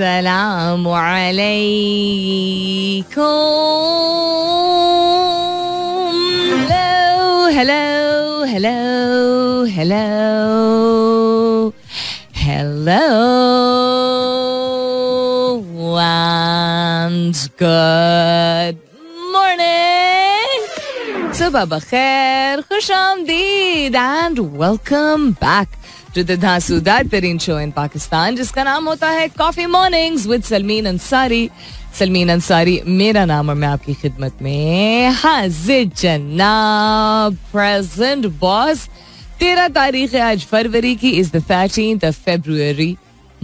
السلام عليكم هلو هلو هلو هلو هلو and good morning صباح بخير خوش آمدید and welcome back to the धांसूदार तरीन show in Pakistan जिसका नाम होता है coffee mornings with Salmeen Ansari Salmeen Ansari मेरा नाम और मैं आपकी खिदमत में हाजिर जनाब प्रेजेंट बॉस तेरह तारीख है आज फरवरी की is the thirteen of February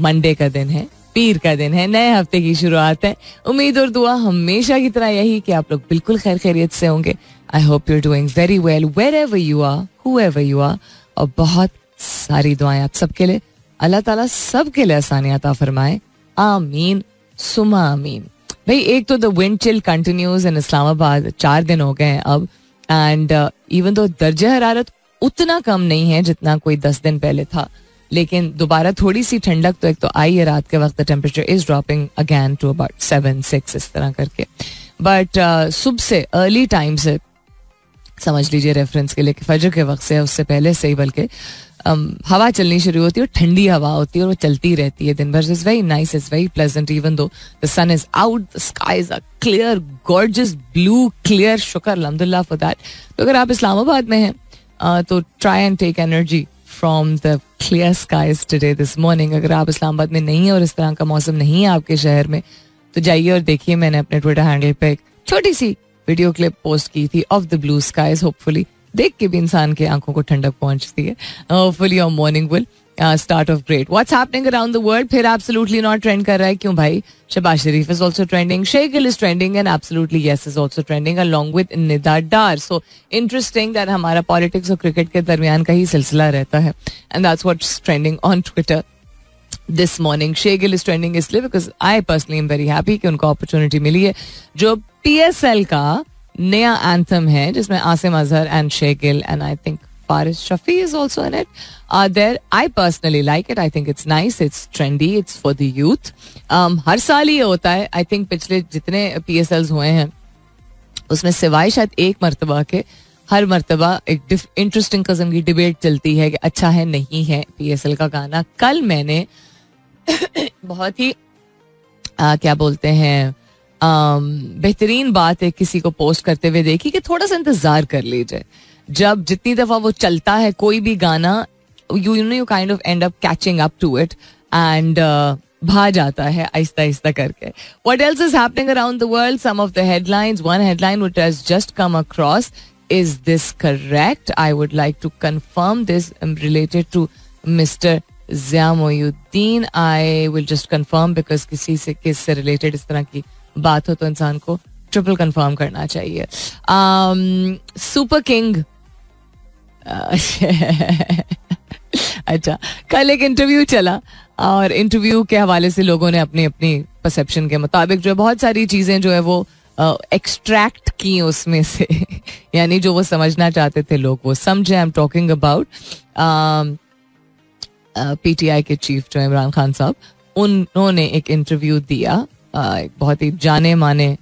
Monday का दिन है पीर का दिन है नए हफ्ते की शुरुआत है उम्मीद और दुआ हमेशा की तरह यही कि आप लोग बिल्कुल खैर खैरियत से होंगे I hope you're doing very well wherever you are whoever you are और बहुत सारी दुआएं आप सबके लिए अल्लाह ताला सबके लिए आसानियात फरमाए आमीन सुमा आमीन भाई एक तो the wind chill continues in Islamabad चार दिन हो गए हैं अब एंड इवन दो दर्ज हरारत उतना कम नहीं है जितना कोई दस दिन पहले था लेकिन दोबारा थोड़ी सी ठंडक तो एक तो आई है रात के वक्त temperature is dropping again to about seven six इस तरह करके बट uh, सुबह से अर्ली टाइम से समझ लीजिए रेफरेंस के लिए कि फजर के वक्त से उससे पहले से ही बल्कि हवा चलनी शुरू होती है और ठंडी हवा होती है और वो चलती रहती है दिन भर is very nice is very pleasant even though the sun is out the is a clear gorgeous blue clear शुक्र अलहमदुल्ला फॉर दैट तो अगर आप इस्लामाबाद में हैं तो try and take energy from the clear skies today this morning अगर आप इस्लामाबाद में नहीं है और इस तरह का मौसम नहीं है आपके शहर में तो जाइए और देखिए मैंने अपने ट्विटर हैंडल पर एक छोटी सी वीडियो क्लिप पोस्ट की थी of the blue skies hopefully देख के भी इंसान के आंखों को ठंडक पहुंचती है full your morning will start off great what's happening around the world फिर एब्सोल्युटली नॉट ट्रेंड कर रहा है क्यों भाई Shehbaz Sharif is also trending Sheikh is trending and absolutely yes is also trending along with Nida Dar so interesting that हमारा politics और cricket के दरमियान का ही सिलसिला रहता है and that's what's trending on Twitter this morning शे गिल इज ट्रेंडिंग इसलिए because I personally am very happy कि उनको अपॉर्चुनिटी मिली है जो पी का नया एंथम है जिसमें Asim Azhar and Shakeel and I think Faris Shafi is also in it. Uh, there, I personally like it. I think it's nice. It's trendy. It's for the youth. Um, हर साल ये होता है. I think पिछले जितने पी एस एल्स हुए हैं उसमें सिवाय शायद एक मरतबा के हर मरतबा एक इंटरेस्टिंग कस्म की डिबेट चलती है कि अच्छा है नहीं है पी एस एल का गाना कल मैंने बहुत ही क्या बोलते हैं बेहतरीन बात है किसी को पोस्ट करते हुए देखी कि थोड़ा सा इंतजार कर लीजिए जब जितनी दफा वो चलता है कोई भी गाना you you know you kind of end up catching up to it and भा जाता है आहिस्ता आहिस्ता करके what else is happening around the world some of the headlines one headline which has just come across is this correct I would like to confirm this related to mister Zia Mohyuddin I will just confirm because किसी से किस से related इस तरह की बात हो तो इंसान को ट्रिपल कंफर्म करना चाहिए सुपर um, किंग uh, अच्छा कल एक इंटरव्यू चला और इंटरव्यू के हवाले से लोगों ने अपनी अपनी परसेप्शन के मुताबिक जो है बहुत सारी चीज़ें जो है वो एक्सट्रैक्ट uh, की उसमें से यानी जो वो समझना चाहते थे लोग वो समझे I am talking about PTI के चीफ जो इमरान खान साहब उन्होंने एक इंटरव्यू दिया बहुत ही जाने माने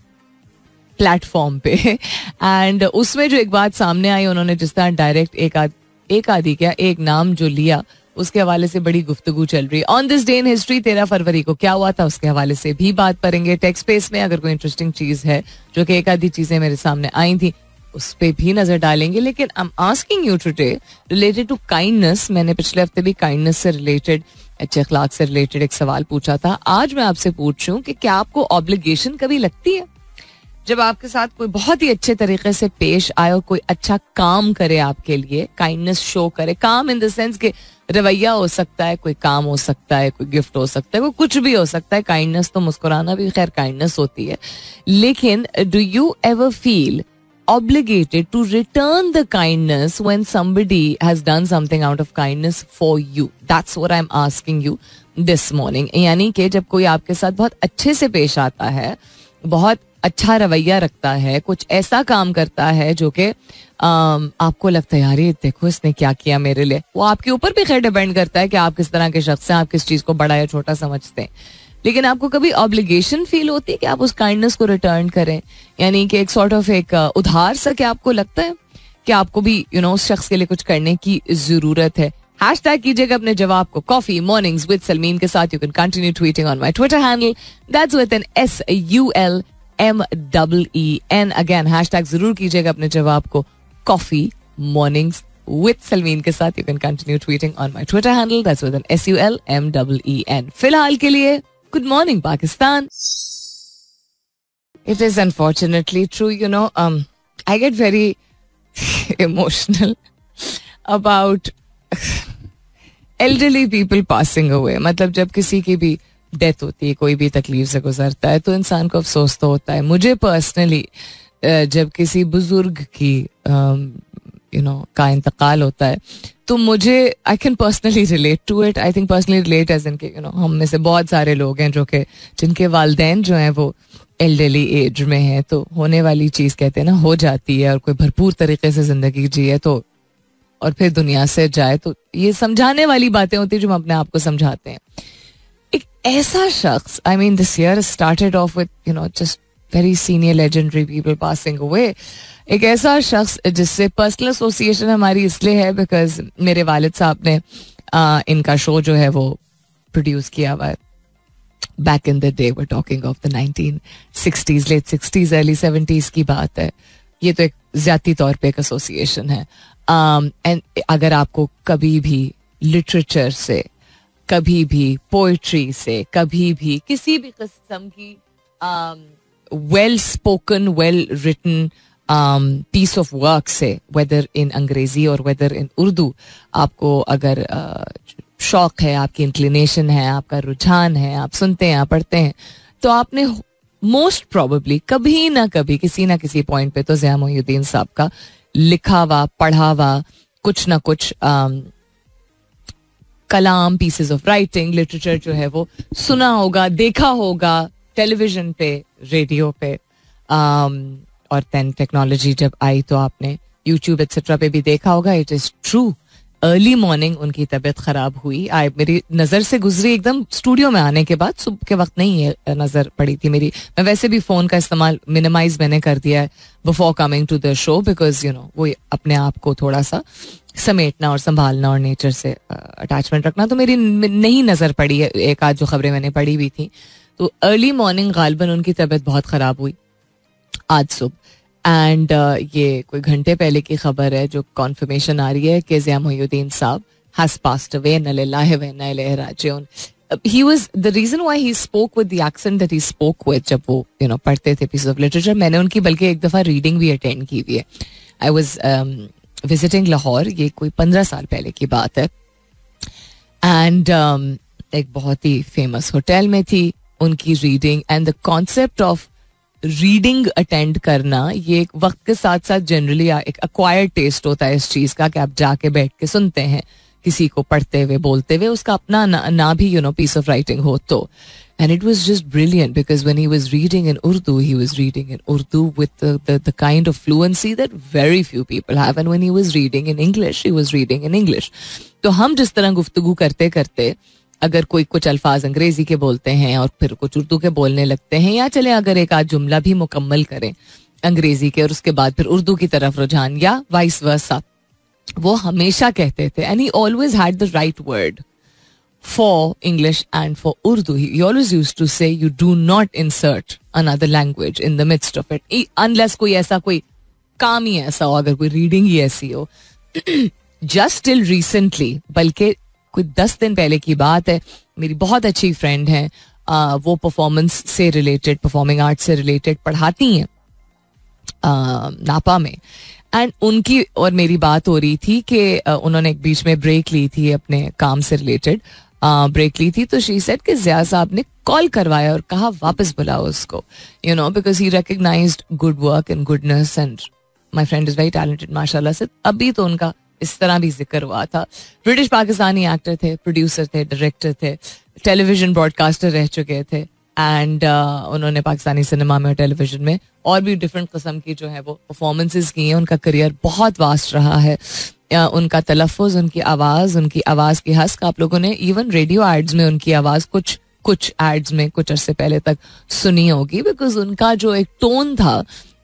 प्लेटफॉर्म पे एंड उसमें जो एक बात सामने आई उन्होंने जिस तरह डायरेक्ट एक आद एक आदि क्या एक नाम जो लिया उसके हवाले से बड़ी गुफ्तगु चल रही on this day in history तेरह फरवरी को क्या हुआ था उसके हवाले से भी बात करेंगे टेक्स स्पेस में अगर कोई इंटरेस्टिंग चीज है जो कि एक आधी चीजें मेरे सामने आई थी उस पर भी नजर डालेंगे लेकिन I am asking you today related to kindness मैंने पिछले हफ्ते भी काइंडनेस से रिलेटेड अच्छे अखलाक से रिलेटेड एक सवाल पूछा था आज मैं आपसे पूछ रही हूँ कि क्या आपको ऑब्लिगेशन कभी लगती है जब आपके साथ कोई बहुत ही अच्छे तरीके से पेश आए और कोई अच्छा काम करे आपके लिए काइंडनेस शो करे काम इन द सेंस के रवैया हो सकता है कोई काम हो सकता है कोई गिफ्ट हो सकता है कोई कुछ भी हो सकता है काइंडनेस तो मुस्कुराना भी खैर काइंडनेस होती है लेकिन do you ever feel obligated to return the kindness when somebody has done something out of kindness for you. That's what I'm asking you this morning. यानी कि जब कोई आपके साथ बहुत अच्छे से पेश आता है बहुत अच्छा रवैया रखता है कुछ ऐसा काम करता है जो कि आपको लगता है यार ये देखो इसने क्या किया मेरे लिए वो आपके ऊपर भी खैर डिपेंड करता है कि आप किस तरह के शख्स हैं आप किस चीज़ को बड़ा या छोटा समझते हैं लेकिन आपको कभी ऑब्लिगेशन फील होती है कि आप उस काइंडनेस को रिटर्न करें यानी कि एक सॉर्ट ऑफ एक uh, उधार सा क्या आपको लगता है कि आपको भी यू you नो know, उस शख्स के लिए कुछ करने की जरूरत है हैश टैग कीजिएगा अपने जवाब को कॉफी मॉर्निंग विद सलमीन के साथ you can continue tweeting on my Twitter handle that's with N S U L M double E N again hashtag जरूर कीजिएगा अपने जवाब को कॉफी मॉर्निंग्स विद सलमीन के साथ you can continue tweeting on my Twitter handle that's with N S U L M double E N फिलहाल के लिए good morning Pakistan it is unfortunately true you know I get very emotional about elderly people passing हुए मतलब जब किसी की भी death होती है कोई भी तकलीफ से गुजरता है तो इंसान को अफसोस तो होता है मुझे पर्सनली जब किसी बुजुर्ग की um, यू नो का इंतकाल होता है तो मुझे I can personally relate to it I think personally relate as इनके यू नो हम में से बहुत सारे लोग हैं जो कि जिनके वालदेन जो हैं वो एल्डरली एज में हैं तो होने वाली चीज़ कहते हैं ना हो जाती है और कोई भरपूर तरीके से ज़िंदगी जिए तो और फिर दुनिया से जाए तो ये समझाने वाली बातें होती है जो हम अपने आप को समझाते हैं एक ऐसा शख्स I mean this year started off with you know just very senior legendary people passing हुए एक ऐसा शख्स जिससे पर्सनल एसोसिएशन हमारी इसलिए है बिकॉज मेरे वालिद साहब ने आ, इनका शो जो है वो प्रोड्यूस किया हुआ है back in the day we're talking of the nineteen sixties late sixties early seventies की बात है ये तो एक ज्यादा तौर पर एक एसोसिएशन है एंड um, अगर आपको कभी भी लिटरेचर से कभी भी पोइट्री से कभी भी किसी भी किस्म की well spoken well written piece of work से वेदर इन अंग्रेज़ी और वेदर इन उर्दू आपको अगर uh, शौक है आपकी इंक्लिनेशन है आपका रुझान है आप सुनते हैं पढ़ते हैं तो आपने मोस्ट प्रॉबली कभी ना कभी किसी ना किसी पॉइंट पे तो जया मोहुद्दीन साहब का लिखा हुआ पढ़ा हुआ कुछ ना कुछ um, कलाम पीसेस ऑफ राइटिंग लिटरेचर जो है वो सुना होगा देखा होगा टेलीविजन पे रेडियो पे um, और देन टेक्नोलॉजी जब आई तो आपने यूट्यूब एक्सेट्रा पे भी देखा होगा it is true early morning उनकी तबीयत खराब हुई आई मेरी नज़र से गुजरी एकदम स्टूडियो में आने के बाद सुबह के वक्त नहीं है नज़र पड़ी थी मेरी मैं वैसे भी फ़ोन का इस्तेमाल मिनिमाइज मैंने कर दिया है before coming to the show because you know वो अपने आप को थोड़ा सा समेटना और संभालना और नेचर से अटैचमेंट रखना तो मेरी नहीं नज़र पड़ी है एक आध जो खबरें मैंने पढ़ी हुई थी तो अर्ली मॉर्निंग गालबन उनकी तबीयत बहुत ख़राब हुई आज सुबह एंड uh, ये कोई घंटे पहले की खबर है जो कॉन्फर्मेशन आ रही है कि Zia Mohyuddin sahab has passed away नल्लाजन he was the reason why he spoke with the accent that he spoke with जब वो यू नो पढ़ते थे पीस ऑफ लिटरेचर मैंने उनकी बल्कि एक दफ़ा रीडिंग भी अटेंड की हुई है आई वॉज विजिटिंग लाहौर ये कोई पंद्रह साल पहले की बात है एंड um, एक बहुत ही फेमस होटल में थी उनकी reading and the concept of reading attend करना ये एक वक्त के साथ साथ जनरली एक अक्वायर्ड टेस्ट होता है इस चीज़ का कि आप जाके बैठ के सुनते हैं किसी को पढ़ते हुए बोलते हुए उसका अपना ना, ना भी you know piece of writing हो तो and it was just brilliant because when he was reading in Urdu he was reading in Urdu with the kind of fluency that very few people have and when he was reading in English he was reading in English तो हम जिस तरह गुफ्तु करते करते अगर कोई कुछ अल्फाज अंग्रेजी के बोलते हैं और फिर कुछ उर्दू के बोलने लगते हैं या चले अगर एक आध जुमला भी मुकम्मल करें अंग्रेजी के और उसके बाद फिर उर्दू की तरफ रुझान या वाइस वर्सा वो हमेशा कहते थे and he always had the right word for English and for Urdu he always used to say you do not insert another language in the midst of it unless कोई ऐसा कोई काम ही ऐसा हो अगर कोई रीडिंग ही ऐसी हो जस्ट टिल रिसेंटली बल्कि कोई दस दिन पहले की बात है मेरी बहुत अच्छी फ्रेंड है आ, वो परफॉर्मेंस से रिलेटेड परफॉर्मिंग आर्ट से रिलेटेड पढ़ाती हैं नापा में एंड उनकी और मेरी बात हो रही थी कि उन्होंने एक बीच में ब्रेक ली थी अपने काम से रिलेटेड ब्रेक ली थी तो शी सेट कि जिया साहब ने कॉल करवाया और कहा वापस बुलाओ उसको you know because he recognize good work and goodness and my friend is very talented माशाला से अभी तो उनका इस तरह भी जिक्र हुआ था ब्रिटिश पाकिस्तानी एक्टर थे प्रोड्यूसर थे डायरेक्टर थे टेलीविजन ब्रॉडकास्टर रह चुके थे एंड uh, उन्होंने पाकिस्तानी सिनेमा में और टेलीविजन में और भी डिफरेंट कस्म की जो है वो परफॉर्मेंसेस की हैं उनका करियर बहुत वास्ट रहा है uh, उनका तलफ़ उनकी आवाज़ उनकी आवाज़ की हंस आप लोगों ने इवन रेडियो एड्स में उनकी आवाज़ कुछ कुछ एड्स में कुछ अरसे पहले तक सुनी होगी बिकॉज उनका जो एक टोन था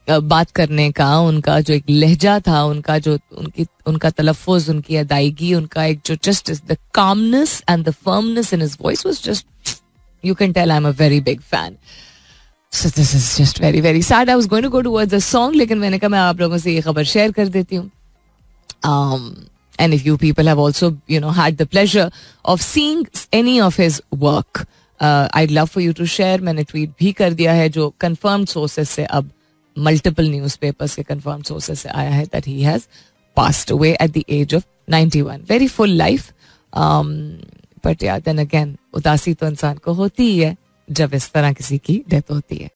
बात करने का उनका जो एक लहजा था उनका जो उनकी उनका तलफ़ उनकी अदायगी उनका एक जो just the calmness and the firmness in voice was just you can tell I am a very big fan so this is just very very sad I was going to go towards a song लेकिन मैंने कहा मैं आप लोगों से ये खबर share कर देती हूँ and if you people have also you know had the pleasure of seeing any of his work I love for you to share मैंने ट्वीट भी कर दिया है जो कंफर्म सोर्सेस से अब मल्टीपल न्यूज पेपर्स के कन्फर्म सोर्सेस से आया है that he has passed away at the age of ninety one very full life but yeah then again उदासी तो इंसान को होती ही है जब इस तरह किसी की डेथ होती है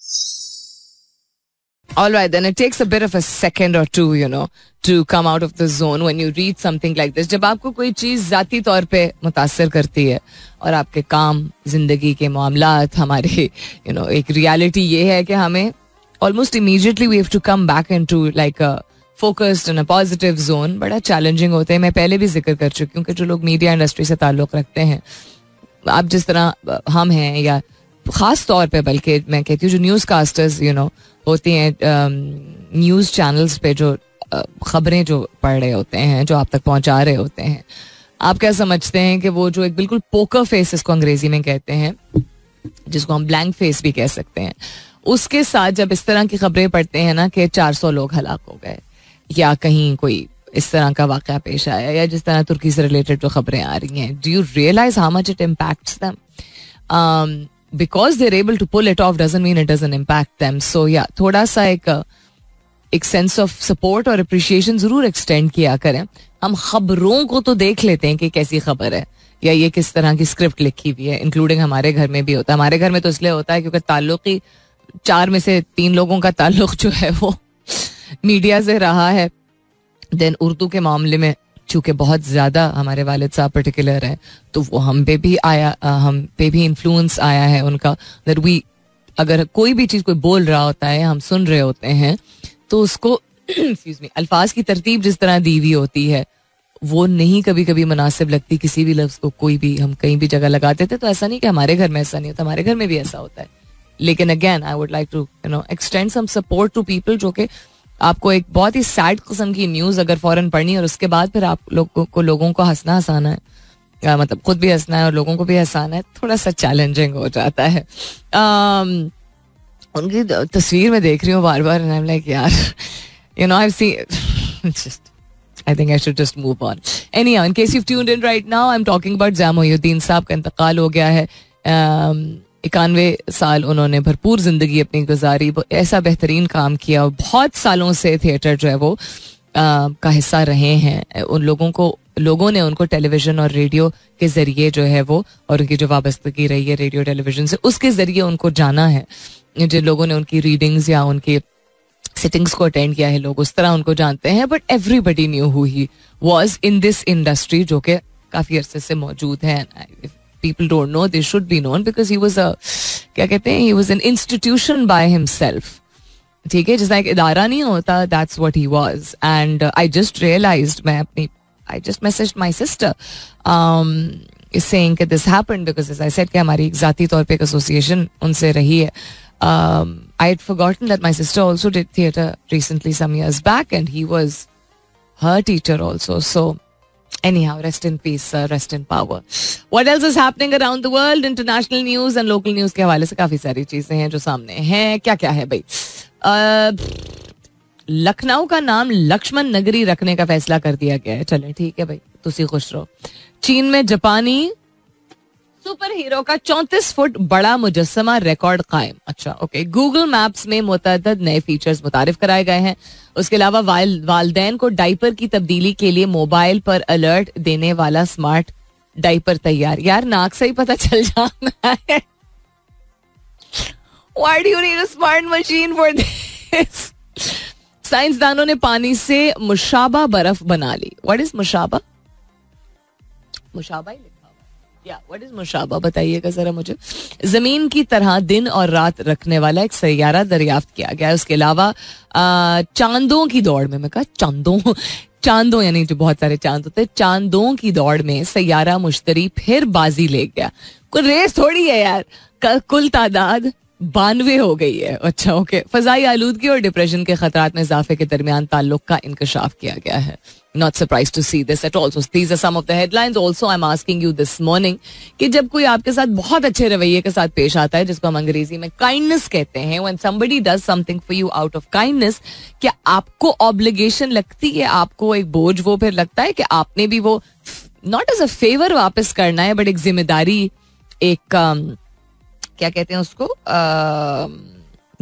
All right, then it takes a bit of a second or two, you know, to come out of the zone when you read something like this. जब आपको कोई चीज़ ज़ाती तौर पे मुतासर करती है और आपके काम जिंदगी के मामला हमारे यू you नो know, एक रियलिटी ये है कि हमें almost immediately we have to come back into like focused in a positive zone बड़ा चैलेंजिंग होते हैं मैं पहले भी जिक्र कर चुकी हूँ कि जो लोग मीडिया इंडस्ट्री से ताल्लुक़ रखते हैं आप जिस तरह हम हैं या ख़ास तौर पे बल्कि मैं कहती हूँ जो न्यूज़ कास्टर्स यू नो होती हैं न्यूज़ चैनल्स पे जो खबरें जो पढ़ रहे होते हैं जो आप तक पहुँचा रहे होते हैं आप क्या समझते हैं कि वो जो एक बिल्कुल पोकर फेस इसको अंग्रेजी में कहते हैं जिसको हम ब्लैंक फेस भी कह सकते हैं उसके साथ जब इस तरह की खबरें पढ़ते हैं ना कि 400 लोग हलाक हो गए या कहीं कोई इस तरह का वाक़ पेश आया या जिस तरह तुर्की से रिलेटेड जो खबरें आ रही हैं do you realize how much it impact them because they're able to pull it off doesn't mean it doesn't impact them so yeah थोड़ा सा एक एक सेंस ऑफ सपोर्ट और अप्रिशिएशन जरूर एक्सटेंड किया करें हम खबरों को तो देख लेते हैं कि कैसी खबर है या ये किस तरह की स्क्रिप्ट लिखी हुई है इंक्लूडिंग हमारे घर में भी होता है हमारे घर में तो इसलिए होता है क्योंकि ताल्लुकी चार में से तीन लोगों का ताल्लुक जो है वो मीडिया से रहा है देन उर्दू के मामले में चूंकि बहुत ज़्यादा हमारे वालिद साहब पर्टिकुलर हैं तो वो हम पे भी आया हम पे भी इन्फ्लुएंस आया है उनका दर वी अगर कोई भी चीज़ कोई बोल रहा होता है हम सुन रहे होते हैं तो उसको मी अल्फाज की तरतीब जिस तरह दी हुई होती है वो नहीं कभी कभी मुनासिब लगती किसी भी लफ्ज़ को कोई भी हम कहीं भी जगह लगाते थे तो ऐसा नहीं कि हमारे घर में ऐसा नहीं होता हमारे घर में भी ऐसा होता है लेकिन again I would like to you know extend some support to people जो कि आपको एक बहुत ही सैड किस्म की न्यूज़ अगर फॉरन पढ़नी और उसके बाद फिर आप लोगों को लोगों को हंसना हंसाना है आ, मतलब खुद भी हंसना है और लोगों को भी हंसाना है थोड़ा सा चैलेंजिंग हो जाता है um, उनकी तस्वीर में देख रही हूँ बार बार आई एम लाइक यार you know I see just I think I should just move on any in case you tuned in right now I am talking about Jamoyuddin साहब का इंतकाल हो गया है um, इक्यानवे साल उन्होंने भरपूर जिंदगी अपनी गुजारी ऐसा बेहतरीन काम किया बहुत सालों से थिएटर जो है वो आ, का हिस्सा रहे हैं उन लोगों को लोगों ने उनको टेलीविजन और रेडियो के जरिए जो है वो और उनकी जो वाबस्तगी रही है रेडियो टेलीविजन से उसके जरिए उनको जाना है जिन लोगों ने उनकी रीडिंग्स या उनकी सिटिंग्स को अटेंड किया है लोग उस तरह उनको जानते हैं but everybody knew who he was in this industry जो कि काफ़ी अरसे से मौजूद है people don't know they should be known because he was a क्या कहते हैं he was an institution by himself ठीक है जिसका एक इदारा नहीं होता that's what he was and uh, I just realized मैं अपनी I just messaged my sister um, saying that this happened because as I said कि हमारी जाती तौर पे एक एसोसिएशन उनसे रही है um, I had forgotten that my sister also did theater recently some years back and he was her teacher also so Anyhow, rest in peace, sir. Rest in power. What else is happening around the world? International news and local news के हवाले से काफी सारी चीजें हैं जो सामने हैं क्या क्या है भाई लखनऊ का नाम लक्ष्मण नगरी रखने का फैसला कर दिया गया है चले ठीक है भाई तुसी खुश रहो चीन में जापानी सुपर हीरो का चौंतीस फुट बड़ा मुजस्मा रिकॉर्ड कायम अच्छा ओके गूगल मैप्स में मुतद नए फीचर्स मुतारिफ कराए गए हैं उसके अलावा वालदेन को डाइपर की तब्दीली के लिए मोबाइल पर अलर्ट देने वाला स्मार्ट डाइपर तैयार यार नाक से ही पता चल जाना है you need a smart machine for this? साइंसदानों ने पानी से मुशाबा बर्फ बना ली व्हाट इज मुशाबा मुशाबा व्हाट इज मुशाबा बताइएगा जरा मुझे जमीन की तरह दिन और रात रखने वाला एक सैारा दरियाफ्त किया गया है उसके अलावा चांदों की दौड़ में मैं कहा चांदों चांदों यानी जो बहुत सारे चांद होते हैं चांदों की दौड़ में सैारा मुश्तरी फिर बाजी ले गया कोई रेस थोड़ी है यार कुल तादाद बानवे हो गई है अच्छा ओके फजाई आलूदगी और डिप्रेशन के खतरा में इजाफे के दरमियान ताल्लुक का इंकशाफ किया गया है not surprise to see this at also these are some of the headlines also I am asking you this morning कि जब कोई आपके साथ बहुत अच्छे रवैये के साथ पेश आता है जिसको हम अंग्रेजी में काइंडनेस कहते हैं when somebody does something for you out of kindness क्या आपको ऑब्लिगेशन लगती है आपको एक बोझ वो फिर लगता है कि आपने भी वो नॉट एज अ फेवर वापस करना है बट एक जिम्मेदारी एक um, क्या कहते हैं उसको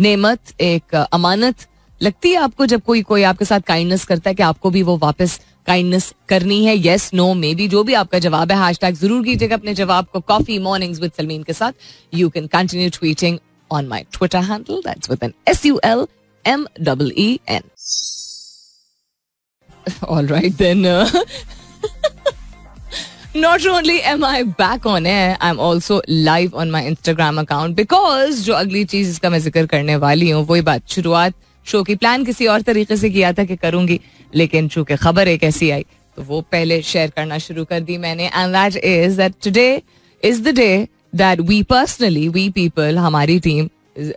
नेमत एक अमानत लगती है आपको जब कोई कोई आपके साथ काइंडनेस करता है कि आपको भी वो वापस काइंडनेस करनी है यस नो मे बी जो भी आपका जवाब है हैश टैग जरूर कीजिएगा अपने जवाब को कॉफी मॉर्निंग्स विद सलमीन के साथ you can continue tweeting on my Twitter handle that's with N S U L M double E N all right then not only am I back on है I am also live on my Instagram account because जो अगली चीज इसका मैं जिक्र करने वाली हूँ वही बात शुरुआत शो की प्लान किसी और तरीके से किया था कि करूंगी लेकिन चूंकि खबर एक ऐसी आई तो वो पहले शेयर करना शुरू कर दी मैंने and that is that today is the day that we personally we people हमारी टीम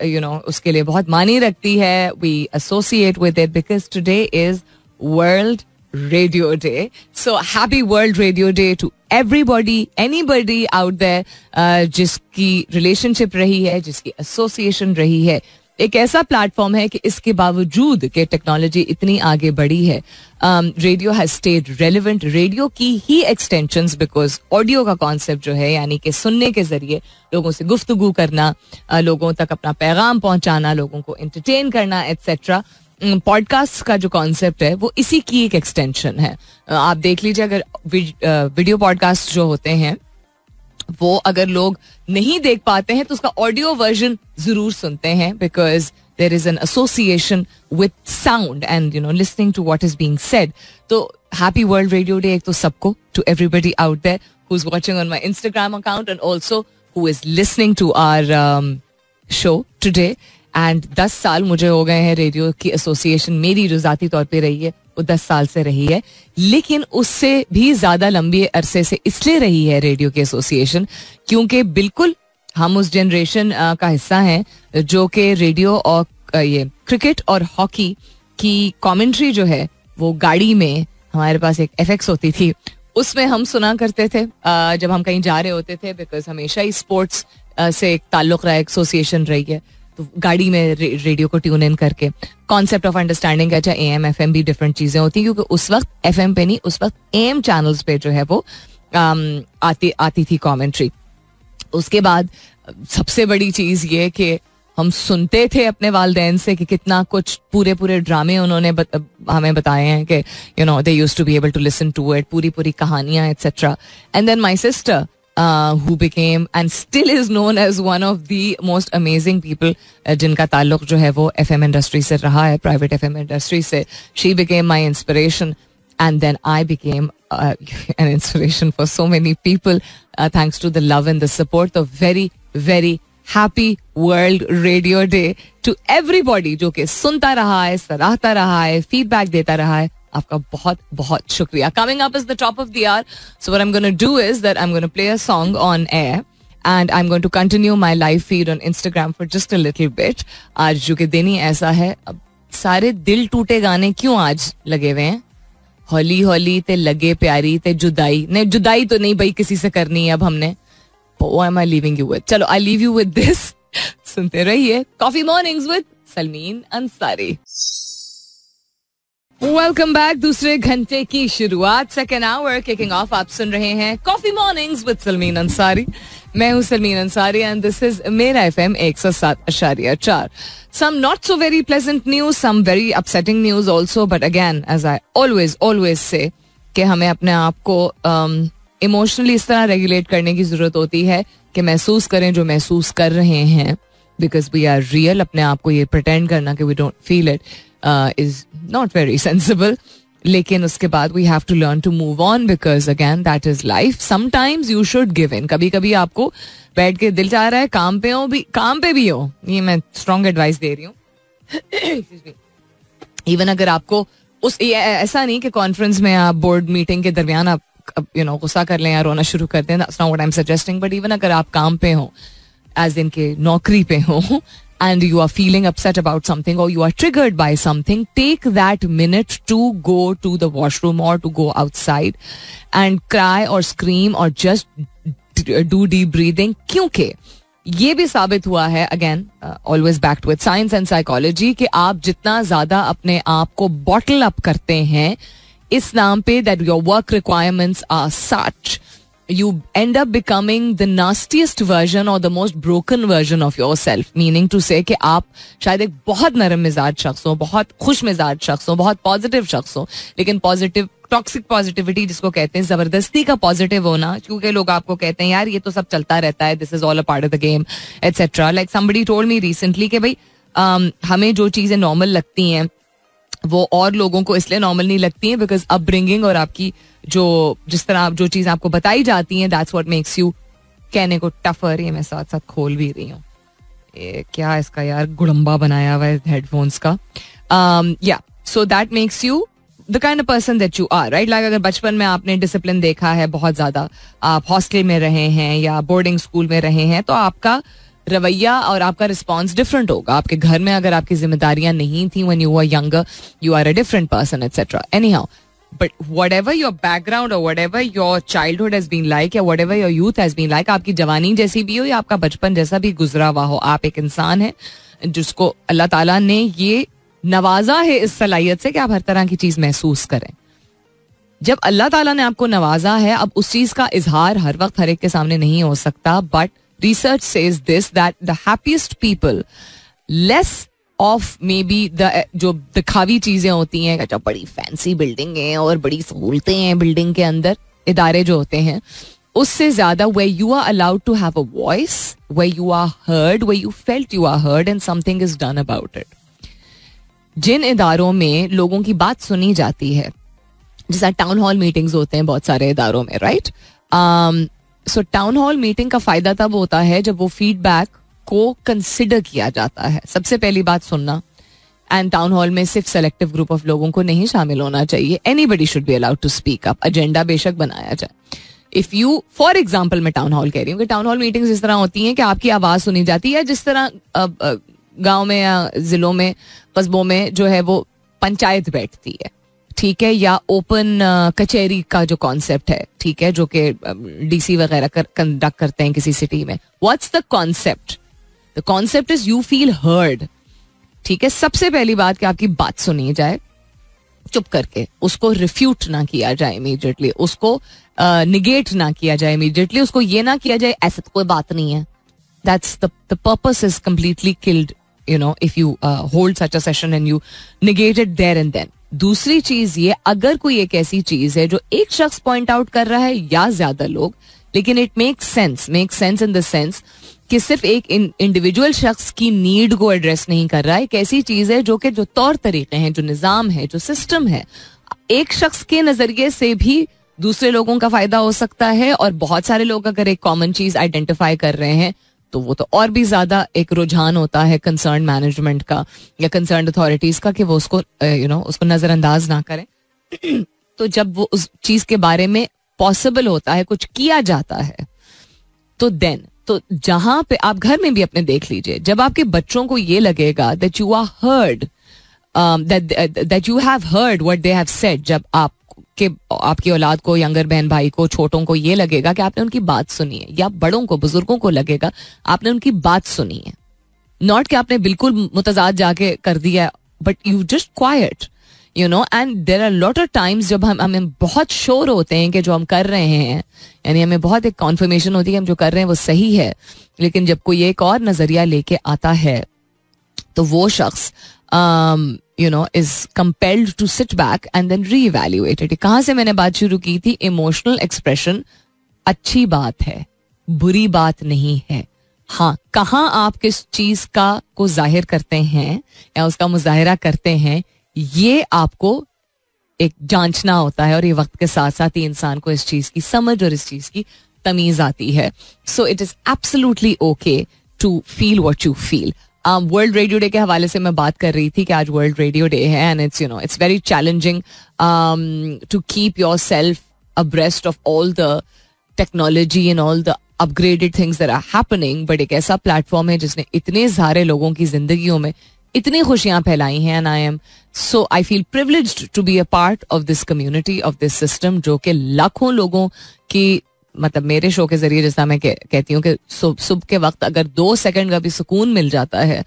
यू नो उसके लिए बहुत मानी रखती है we associate with it because today is world radio day so happy world radio day to everybody, anybody out there uh, जिसकी relationship रही है जिसकी एसोसिएशन रही है एक ऐसा प्लेटफॉर्म है कि इसके बावजूद के टेक्नोलॉजी इतनी आगे बढ़ी है radio has stayed relevant radio की ही एक्सटेंशन बिकॉज ऑडियो का कॉन्सेप्ट जो है यानी कि सुनने के जरिए लोगों से गुफ्तगु करना uh, लोगों तक अपना पैगाम पहुंचाना लोगों को एंटरटेन करना एट्सेट्रा पॉडकास्ट का जो कॉन्सेप्ट है वो इसी की एक एक्सटेंशन है आप देख लीजिए अगर वीडियो पॉडकास्ट जो होते हैं वो अगर लोग नहीं देख पाते हैं तो उसका ऑडियो वर्जन जरूर सुनते हैं because there is an association with sound and you know listening to what is being said तो हैप्पी वर्ल्ड रेडियो डे एक तो सबको to everybody out there who is watching on my Instagram account and also who is listening to our show today and दस साल मुझे हो गए हैं रेडियो की एसोसिएशन मेरी जो ज़ाती तौर पर रही है वो दस साल से रही है लेकिन उससे भी ज़्यादा लंबे अरसे से इसलिए रही है रेडियो की एसोसिएशन क्योंकि बिल्कुल हम उस जनरेशन का हिस्सा हैं जो कि रेडियो और ये क्रिकेट और हॉकी की कॉमेंट्री जो है वो गाड़ी में हमारे पास एक एफेक्स होती थी उसमें हम सुना करते थे जब हम कहीं जा रहे होते थे बिकॉज हमेशा ही स्पोर्ट्स से एक ताल्लुक रहा एसोसिएशन रही है गाड़ी में रे, रेडियो को ट्यून इन करके कॉन्सेप्ट ऑफ अंडरस्टैंडिंग अच्छा ए एम एफ एम भी डिफरेंट चीज़ें होती हैं क्योंकि उस वक्त एफ एम पे नहीं उस वक्त ए एम चैनल्स पे जो है वो आम, um, आती आती थी कॉमेंट्री उसके बाद सबसे बड़ी चीज़ ये कि हम सुनते थे अपने वालदेन से कि कितना कुछ पूरे पूरे ड्रामे उन्होंने बत, हमें बताए हैं कि you know they used to be able to listen to it पूरी पूरी कहानियाँ etcetera and then my sister uh, who became and still is known as one of the most amazing people uh, जिनका ताल्लुक जो है वो F M industry से रहा है प्राइवेट एफ एम इंडस्ट्री से she became my inspiration and then I became an inspiration for so many people thanks to the love and the support the very very happy world radio day to everybody जो कि सुनता रहा है सराहता रहा है feedback देता रहा है आपका बहुत बहुत शुक्रिया coming up is the top of the hour so what am gonna do is that I am gonna play a song on air and I am going to continue my live feed on Instagram for just a little bit आज जो कि दिन ही ऐसा है अब सारे दिल टूटे गाने क्यों आज लगे हुए हैं हौली हौली ते लगे प्यारी ते जुदाई नहीं जुदाई तो नहीं भाई किसी से करनी है अब हमने am I leaving you with चलो I leave you with this सुनते रहिए coffee mornings with Salmeen Ansari welcome back दूसरे घंटे की शुरुआत सेकेंड आवर किकिंग ऑफ आप सुन रहे हैं coffee mornings with Salmeen Ansari मैं हूं Salmeen Ansari and this is मेरा एफ एम एक सौ सात अशारिया चार some not so very pleasant news some very upsetting news also but again as I always always say कि हमें अपने आप को इमोशनली um, इस तरह रेगुलेट करने की जरूरत होती है कि महसूस करें जो महसूस कर रहे हैं बिकॉज वी आर रियल अपने आप को ये प्रटेंड करना कि we don't feel it is not very sensible लेकिन उसके बाद we have to learn to move on because again that is life sometimes you should give in कभी कभी आपको बैठ के दिल चाह रहा है काम पे हो भी काम पे भी हो ये मैं स्ट्रॉन्ग एडवाइस दे रही हूँ इवन अगर आपको उस ऐसा नहीं कि कॉन्फ्रेंस में आप बोर्ड मीटिंग के दरमियान आप यू नो गुस्सा कर लें या रोना शुरू कर दें I am suggesting but even अगर आप काम पे हो एज इनके नौकरी पे हो and you are feeling upset about something or you are triggered by something, take that minute to go to the washroom or to go outside and cry or scream or just do deep breathing. क्योंकि ये भी साबित हुआ है again always backed with science and psychology कि आप जितना ज्यादा अपने आप को बॉटल अप करते हैं इस नाम पे that your work requirements are such you end up becoming the nastiest version or the most broken version of yourself meaning to say कि आप शायद एक बहुत नरम मिजाज शख्स हो बहुत खुश मिजाज शख्स हो बहुत पॉजिटिव शख्स हो लेकिन पॉजिटिव टॉक्सिक पॉजिटिविटी जिसको कहते हैं जबरदस्ती का पॉजिटिव होना क्योंकि लोग आपको कहते हैं यार ये तो सब चलता रहता है this is all a part of the game etcetera like somebody told me recently कि भाई um, हमें जो चीज़ें नॉर्मल लगती हैं वो और लोगों को इसलिए नॉर्मल नहीं लगती है बिकॉज अब ब्रिंगिंग और आपकी जो जिस तरह आप जो चीज़ आपको बताई जाती है दैट्स वॉट मेक्स यू कहने को टफर ये मैं साथ साथ खोल भी रही हूँ क्या इसका यार गुड़म्बा बनाया हुआ है हेडफोन्स का या so that makes you the kind of person that you are right like अगर बचपन में आपने डिसिप्लिन देखा है बहुत ज्यादा आप हॉस्टल में रहे हैं या बोर्डिंग स्कूल में रहे हैं तो आपका रवैया और आपका रिस्पॉन्स डिफरेंट होगा आपके घर में अगर आपकी जिम्मेदारियां नहीं थी when you are young you are a different person etcetera anyhow but whatever your background और whatever your childhood has been like या whatever your youth has been like आपकी जवानी जैसी भी हो या आपका बचपन जैसा भी गुजरा हुआ हो आप एक इंसान है जिसको अल्लाह ताला ने ये नवाजा है इस सलाहियत से कि आप हर तरह की चीज महसूस करें जब अल्लाह ताला ने आपको नवाजा है अब उस चीज का इजहार हर वक्त हर एक के सामने नहीं हो सकता but research says this that the happiest people less of may be the जो दिखावी चीजें होती हैं अच्छा बड़ी फैंसी बिल्डिंग है और बड़ी सहूलतें हैं बिल्डिंग के अंदर इदारे जो होते हैं उससे ज्यादा way you are allowed to have a voice way you are heard way you felt you are heard and something is done about it जिन इदारों में लोगों की बात सुनी जाती है जैसा टाउन हॉल मीटिंग्स होते हैं बहुत सारे इदारों में right right? um, so town hall meeting का फायदा तब होता है जब वो फीडबैक को कंसिडर किया जाता है सबसे पहली बात सुनना एंड टाउन हॉल में सिर्फ सेलेक्टिव ग्रुप ऑफ लोगों को नहीं शामिल होना चाहिए anybody should be allowed to speak up agenda बेशक बनाया जाए इफ यू फॉर एग्जाम्पल मैं टाउन हॉल कह रही हूँ कि टाउन हॉल मीटिंग इस तरह होती हैं कि आपकी आवाज़ सुनी जाती है जिस तरह गाँव में या जिलों में कस्बों में जो है वो पंचायत बैठती है ठीक है या ओपन uh, कचहरी का जो कॉन्सेप्ट है ठीक है जो कि डीसी um, वगैरह कंडक्ट करते हैं किसी सिटी में what's the concept the concept is you feel heard ठीक है सबसे पहली बात कि आपकी बात सुनी जाए चुप करके उसको रिफ्यूट ना किया जाए इमीडिएटली उसको निगेट uh, ना किया जाए इमीडिएटली उसको ये ना किया जाए ऐसा तो कोई बात नहीं है that's the purpose is completely killed you know if you hold such a session and you negated there there and then दूसरी चीज ये अगर कोई एक ऐसी चीज है जो एक शख्स पॉइंट आउट कर रहा है या ज्यादा लोग लेकिन it make sense make sense in the sense कि सिर्फ एक इंडिविजुअल शख्स की नीड को एड्रेस नहीं कर रहा है एक ऐसी चीज है जो कि जो तौर तरीके हैं जो निज़ाम है जो सिस्टम है एक शख्स के नजरिए से भी दूसरे लोगों का फायदा हो सकता है और बहुत सारे लोग अगर एक कॉमन चीज आइडेंटिफाई कर रहे हैं तो वो तो और भी ज़्यादा एक रुझान होता है कंसर्न मैनेजमेंट का या कंसर्न अथॉरिटीज़ का कि वो उसको यू नो उसको नज़रअंदाज ना करें तो जब वो उस चीज़ के बारे में पॉसिबल होता है कुछ किया जाता है तो देन तो जहां पे आप घर में भी अपने देख लीजिए जब आपके बच्चों को ये लगेगा that you are heard that you have heard what they have set जब आप कि आपकी औलाद को यंगर बहन भाई को छोटों को ये लगेगा कि आपने उनकी बात सुनी है या बड़ों को बुजुर्गों को लगेगा आपने उनकी बात सुनी है नॉट कि आपने बिल्कुल मुतजाद जाके कर दिया but you just quite you know and there are lot of times जब हम हमें बहुत शोर होते हैं कि जो हम कर रहे हैं यानी हमें बहुत एक कॉन्फर्मेशन होती है हम जो कर रहे हैं वो सही है लेकिन जब कोई एक और नज़रिया लेके आता है तो वो शख्स um, you know is compelled to sit back and then reevaluated कहाँ से मैंने बात शुरू की थी इमोशनल एक्सप्रेशन अच्छी बात है बुरी बात नहीं है हाँ कहाँ आप किस चीज का को जाहिर करते हैं या उसका मुजाहरा करते हैं ये आपको एक जांचना होता है और ये वक्त के साथ साथ ही इंसान को इस चीज की समझ और इस चीज की तमीज आती है so it is absolutely okay to feel what you feel world radio day के हवाले से मैं बात कर रही थी कि आज वर्ल्ड रेडियो डे है and it's you know it's very challenging to keep yourself abreast of all the technology and all the upgraded things that are happening but एक ऐसा प्लेटफॉर्म है जिसने इतने सारे लोगों की जिंदगियों में इतनी खुशियां फैलाई हैं and I am so I feel privilege to be a part of this community of this system जो कि लाखों लोगों की मतलब मेरे शो के जरिए जैसा मैं कहती हूँ कि सुबह के वक्त अगर दो सेकंड का भी सुकून मिल जाता है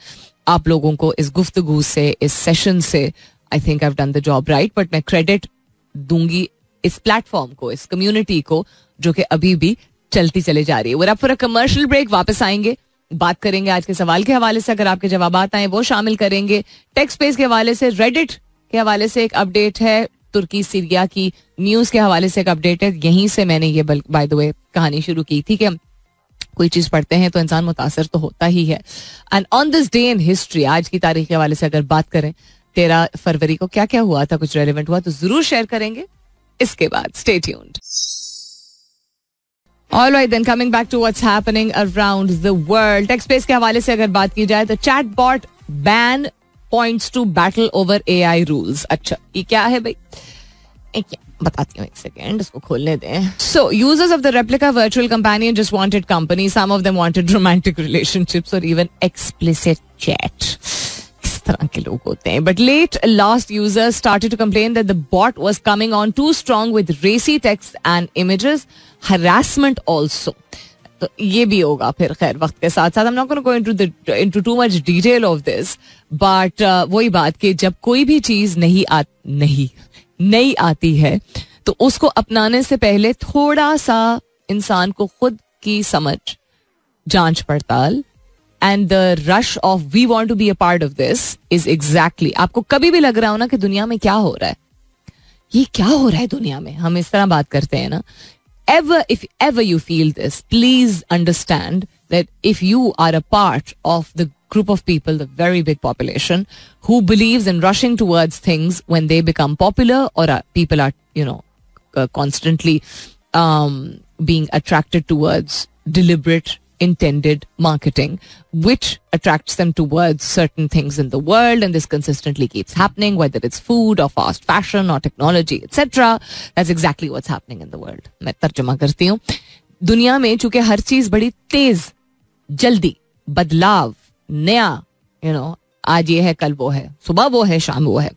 आप लोगों को इस गुफ्तगु से इस सेशन से I think I done the job right but मैं क्रेडिट दूंगी इस प्लेटफॉर्म को इस कम्युनिटी को जो कि अभी भी चलती चले जा रही है और आप कमर्शियल ब्रेक वापस आएंगे बात करेंगे आज के सवाल के हवाले से अगर आपके जवाब आए वो शामिल करेंगे टेक्स पेज के हवाले से रेडिट के हवाले से एक अपडेट है तुर्की सीरिया की न्यूज के हवाले से एक अपडेट है यहीं से मैंने ये बाय द वे कहानी शुरू की थी कि कोई चीज पढ़ते हैं तो इंसान मुतासर तो होता ही है and on this day in history आज की तारीख के हवाले से अगर बात करें तेरह फरवरी को क्या क्या हुआ था कुछ रेलिवेंट हुआ तो जरूर शेयर करेंगे इसके बाद state all right then coming back to what's happening around the world tech space के हवाले से अगर बात की जाए तो chat bot ban points to battle over A I rules अच्छा ये क्या है भाई बताती हूँ एक सेकेंड इसको खोलने दें so users of the Replika virtual companion just wanted company some of them wanted romantic relationships और इवन एक्सप्लिसिट चैट इस तरह के लोग होते हैं but late last users started to complain that the bot was coming on too strong with racy text and images harassment also तो ये भी होगा फिर खैर वक्त के साथ साथ हम too much detail of this but वही बात कि जब कोई भी चीज नहीं आ नहीं नहीं आती है तो उसको अपनाने से पहले थोड़ा सा इंसान को खुद की समझ जांच पड़ताल and the rush of we want to be a part of this is exactly आपको कभी भी लग रहा हो ना कि दुनिया में क्या हो रहा है ये क्या हो रहा है दुनिया में हम इस तरह बात करते हैं ना ever, if ever you feel this, please understand that if you are a part of the group of people, the very big population, who believes in rushing towards things when they become popular or are, people are, you know, uh, constantly um, being attracted towards deliberate intended marketing, which attracts them towards certain things in the world. And this consistently keeps happening, whether it's food or fast fashion or technology, etc. That's exactly what's happening in the world. मैं तर्जुमा करती हूँ दुनिया में चूंकि हर चीज बड़ी तेज जल्दी बदलाव नया यू नो आज ये है कल वो है सुबह वो है शाम वो है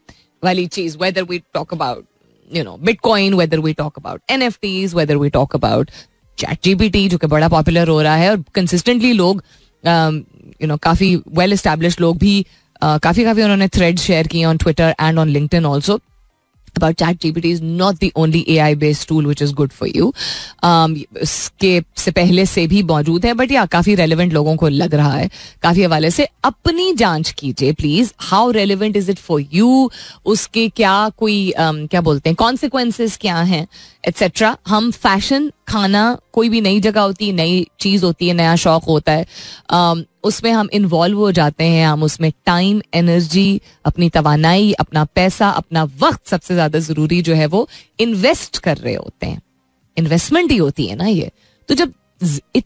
वाली चीज whether we talk about you know bitcoin whether we talk about nfts whether we talk about ChatGPT जो कि बड़ा पॉपुलर हो रहा है और कंसिस्टेंटली लोग यू नो काफ़ी वेल स्टैब्लिश लोग भी काफ़ी uh, काफ़ी उन्होंने थ्रेड शेयर किए on Twitter and on LinkedIn also about ChatGPT is not the only A I based tool which is good for you इसके से पहले से भी मौजूद है बट या काफी रेलिवेंट लोगों को लग रहा है काफी हवाले से अपनी जांच कीजिए please how relevant is it for you उसके क्या कोई um, क्या बोलते हैं कॉन्सिक्वेंसेस क्या हैं एट्सेट्रा हम फैशन खाना कोई भी नई जगह होती है नई चीज़ होती है नया शौक होता है उसमें हम इन्वॉल्व हो जाते हैं हम उसमें टाइम एनर्जी अपनी तोानाई अपना पैसा अपना वक्त सबसे ज़्यादा ज़रूरी जो है वो इन्वेस्ट कर रहे होते हैं इन्वेस्टमेंट ही होती है ना ये तो जब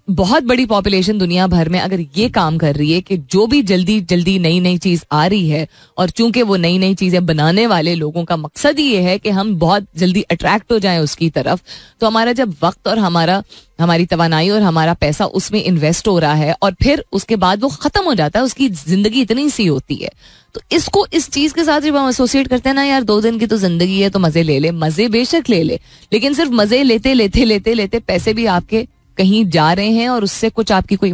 बहुत बड़ी पॉपुलेशन दुनिया भर में अगर ये काम कर रही है कि जो भी जल्दी जल्दी नई नई चीज आ रही है और चूंकि वो नई नई चीजें बनाने वाले लोगों का मकसद ये है कि हम बहुत जल्दी अट्रैक्ट हो जाएं उसकी तरफ तो हमारा जब वक्त और हमारा हमारी तोानाई और हमारा पैसा उसमें इन्वेस्ट हो रहा है और फिर उसके बाद वो खत्म हो जाता है उसकी जिंदगी इतनी सी होती है तो इसको इस चीज के साथ जब हम एसोसिएट करते हैं ना यार दो दिन की तो जिंदगी है तो मजे ले ले मजे बेशक ले ले लेकिन सिर्फ मजे लेते लेते लेते लेते पैसे भी आपके कहीं जा रहे हैं और उससे कुछ आपकी कोई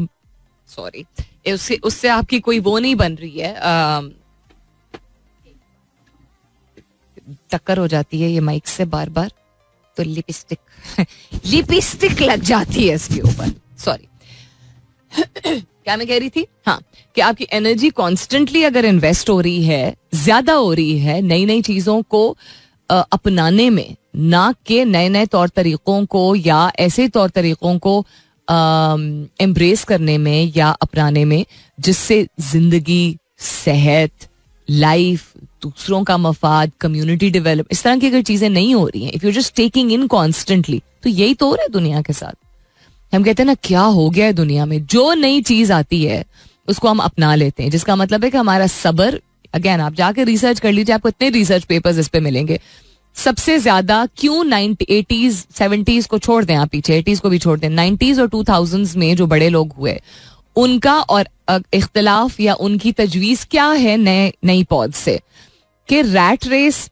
सॉरी उससे उससे आपकी कोई वो नहीं बन रही है टक्कर हो जाती है ये माइक से बार बार तो लिपस्टिक लिपस्टिक लग जाती है इसके ऊपर सॉरी क्या मैं कह रही थी हाँ कि आपकी एनर्जी कॉन्स्टेंटली अगर इन्वेस्ट हो रही है ज्यादा हो रही है नई नई चीजों को अपनाने में ना के नए नए तौर तरीकों को या ऐसे तौर तरीकों को एम्ब्रेस करने में या अपनाने में जिससे जिंदगी सेहत लाइफ दूसरों का मफाद कम्युनिटी डेवलप इस तरह की अगर चीज़ें नहीं हो रही हैं if you just taking in constantly तो यही तो हो रहा है दुनिया के साथ हम कहते हैं ना क्या हो गया है दुनिया में जो नई चीज़ आती है उसको हम अपना लेते हैं जिसका मतलब है कि हमारा सबर अगेन आप जाके रिसर्च कर लीजिए आपको इतने रिसर्च पेपर्स इस पे मिलेंगे सबसे ज्यादा क्यों नाइनटी एटीज सेवेंटीज को छोड़ दें आप पीछे एटीज को भी छोड़ दें नाइन्टीज और टू थाउजेंड में जो बड़े लोग हुए उनका और इख्तलाफ या उनकी तजवीज क्या है नए नई पौध से कि rat race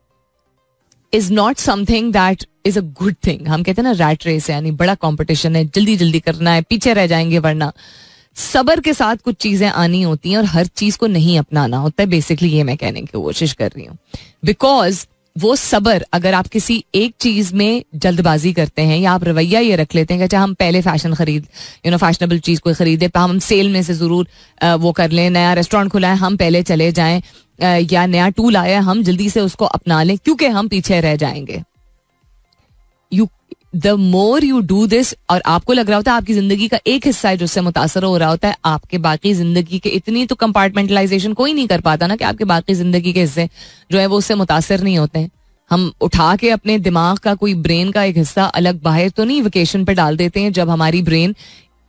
is not something that is a good thing हम कहते हैं ना रैट रेस है यानी बड़ा कंपटीशन है जल्दी जल्दी करना है पीछे रह जाएंगे वरना सबर के साथ कुछ चीज़ें आनी होती हैं और हर चीज़ को नहीं अपनाना होता है बेसिकली ये मैं कहने की कोशिश कर रही हूँ बिकॉज वो सबर अगर आप किसी एक चीज़ में जल्दबाजी करते हैं या आप रवैया ये रख लेते हैं कि अच्छा हम पहले फैशन खरीद यू नो फैशनेबल चीज़ कोई ख़रीदे हम सेल में से ज़रूर वो कर लें नया रेस्टोरेंट खुला है हम पहले चले जाएं या नया टूल आया हम जल्दी से उसको अपना लें क्योंकि हम पीछे रह जाएंगे you the more you do this और आपको लग रहा होता है आपकी जिंदगी का एक हिस्सा है जिससे मुतासर हो रहा होता है आपके बाकी जिंदगी के इतनी तो कंपार्टमेंटलाइजेशन कोई नहीं कर पाता ना कि आपके बाकी जिंदगी के हिस्से जो है वो उससे मुतासर नहीं होते हैं हम उठा के अपने दिमाग का कोई ब्रेन का एक हिस्सा अलग बाहर तो नहीं वेकेशन पर डाल देते हैं जब हमारी ब्रेन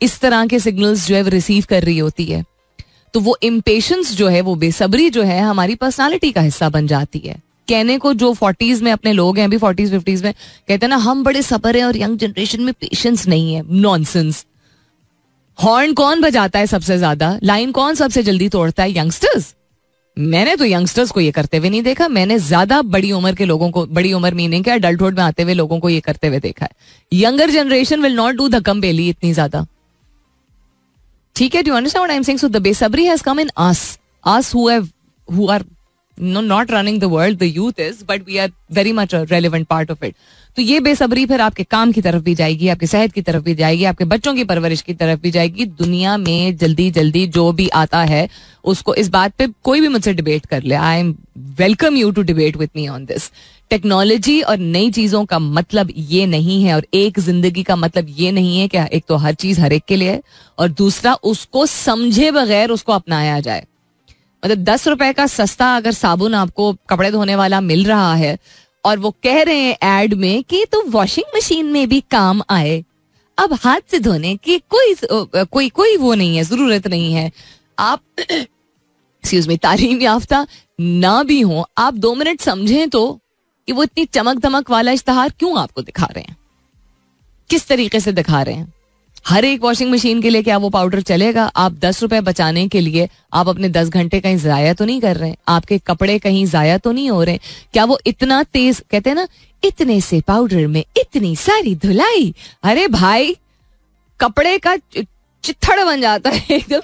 इस तरह के सिग्नल्स जो है वो रिसीव कर रही होती है तो वो इम्पेश जो है वो बेसब्री जो है हमारी पर्सनैलिटी का हिस्सा बन जाती है कहने को जो फोर्टीज में अपने लोग हैं अभी फोर्टीज फिफ्टीज में कहते हैं ना हम बड़े सफर हैं और यंग जनरेशन में पेशेंस नहीं है नॉन हॉर्न कौन बजाता है सबसे ज्यादा लाइन कौन सबसे जल्दी तोड़ता है यंगस्टर्स मैंने तो यंगस्टर्स को ये करते हुए नहीं देखा मैंने ज्यादा बड़ी उम्र के लोगों को बड़ी उम्र मीनिंग के अडल्टहुड में आते हुए लोगों को ये करते हुए देखा है younger generation will not do धक्कम बेली इतनी ज्यादा ठीक है do understand I am saying so the बेसब्री हैज कम इन आस आस who have who are no not running the world the youth is but we are very much relevant part of it तो ये बेसब्री फिर आपके काम की तरफ भी जाएगी आपकी सेहत की तरफ भी जाएगी आपके बच्चों की परवरिश की तरफ भी जाएगी दुनिया में जल्दी जल्दी जो भी आता है उसको इस बात पे कोई भी मुझसे डिबेट कर ले I am welcome you to debate with me on this technology और नई चीजों का मतलब ये नहीं है और एक जिंदगी का मतलब ये नहीं है कि एक तो हर चीज हर एक के लिए है और दूसरा उसको समझे बगैर उसको अपनाया जाए मतलब दस रुपए का सस्ता अगर साबुन आपको कपड़े धोने वाला मिल रहा है और वो कह रहे हैं एड में कि तो वॉशिंग मशीन में भी काम आए अब हाथ से धोने की कोई कोई कोई वो नहीं है जरूरत नहीं है आप में तालीम याफ्ता ना भी हो आप दो मिनट समझें तो कि वो इतनी चमक दमक वाला इश्तहार क्यों आपको दिखा रहे हैं किस तरीके से दिखा रहे हैं हर एक वॉशिंग मशीन के लिए क्या वो पाउडर चलेगा आप दस रुपए बचाने के लिए आप अपने दस घंटे कहीं जाया तो नहीं कर रहे आपके कपड़े कहीं जाया तो नहीं हो रहे क्या वो इतना तेज कहते हैं ना इतने से पाउडर में इतनी सारी धुलाई अरे भाई कपड़े का चिथड़ बन जाता है एकदम